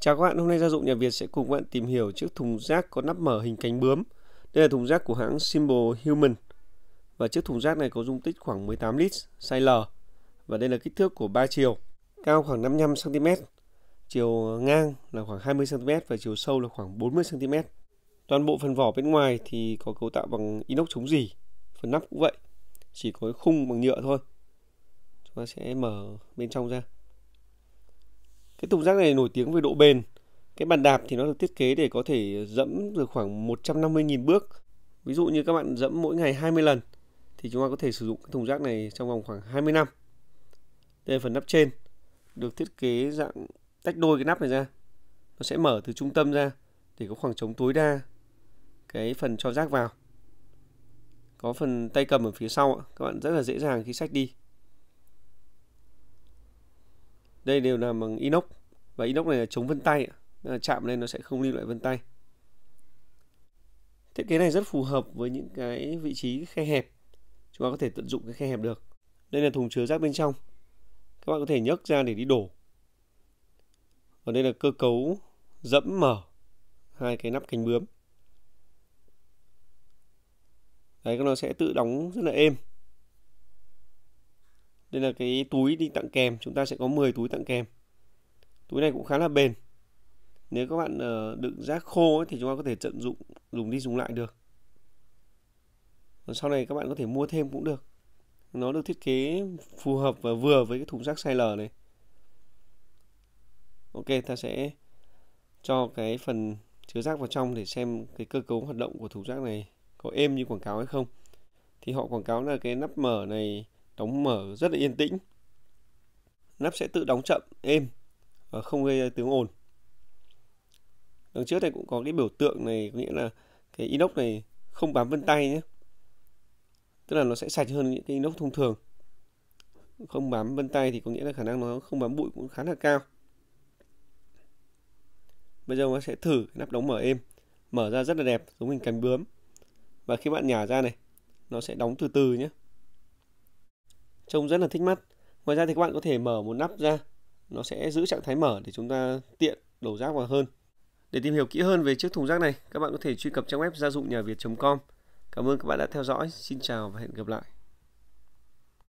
Chào các bạn, hôm nay Gia dụng Nhà Việt sẽ cùng các bạn tìm hiểu chiếc thùng rác có nắp mở hình cánh bướm. Đây là thùng rác của hãng Symbol Human. Và chiếc thùng rác này có dung tích khoảng 18 lít, size L. Và đây là kích thước của 3 chiều, cao khoảng 55 cm, chiều ngang là khoảng 20 cm và chiều sâu là khoảng 40 cm. Toàn bộ phần vỏ bên ngoài thì có cấu tạo bằng inox chống dỉ, phần nắp cũng vậy, chỉ có khung bằng nhựa thôi. Chúng ta sẽ mở bên trong ra. Cái thùng rác này nổi tiếng về độ bền. Cái bàn đạp thì nó được thiết kế để có thể dẫm được khoảng 150.000 bước. Ví dụ như các bạn dẫm mỗi ngày 20 lần thì chúng ta có thể sử dụng cái thùng rác này trong vòng khoảng 20 năm. Đây là phần nắp trên được thiết kế dạng tách đôi cái nắp này ra. Nó sẽ mở từ trung tâm ra để có khoảng trống tối đa cái phần cho rác vào. Có phần tay cầm ở phía sau các bạn rất là dễ dàng khi xách đi đây đều là bằng inox và inox này là chống vân tay nên là chạm lên nó sẽ không lưu lại vân tay thiết kế này rất phù hợp với những cái vị trí khe hẹp chúng ta có thể tận dụng cái khe hẹp được đây là thùng chứa rác bên trong các bạn có thể nhấc ra để đi đổ còn đây là cơ cấu dẫm mở hai cái nắp cánh bướm đấy nó sẽ tự đóng rất là êm đây là cái túi đi tặng kèm chúng ta sẽ có 10 túi tặng kèm túi này cũng khá là bền nếu các bạn ờ, đựng rác khô ấy, thì chúng ta có thể tận dụng dùng đi dùng lại được Còn sau này các bạn có thể mua thêm cũng được nó được thiết kế phù hợp và vừa với cái thùng rác size L này ok ta sẽ cho cái phần chứa rác vào trong để xem cái cơ cấu hoạt động của thùng rác này có êm như quảng cáo hay không thì họ quảng cáo là cái nắp mở này đóng mở rất là yên tĩnh nắp sẽ tự đóng chậm êm và không gây tiếng ồn đằng trước này cũng có cái biểu tượng này có nghĩa là cái inox này không bám vân tay nhé tức là nó sẽ sạch hơn những cái inox thông thường không bám vân tay thì có nghĩa là khả năng nó không bám bụi cũng khá là cao bây giờ nó sẽ thử cái nắp đóng mở êm mở ra rất là đẹp giống hình cánh bướm và khi bạn nhả ra này nó sẽ đóng từ từ nhé trông rất là thích mắt ngoài ra thì các bạn có thể mở một nắp ra nó sẽ giữ trạng thái mở để chúng ta tiện đổ rác vào hơn để tìm hiểu kỹ hơn về chiếc thùng rác này các bạn có thể truy cập trang web gia dụng nhà việt com cảm ơn các bạn đã theo dõi xin chào và hẹn gặp lại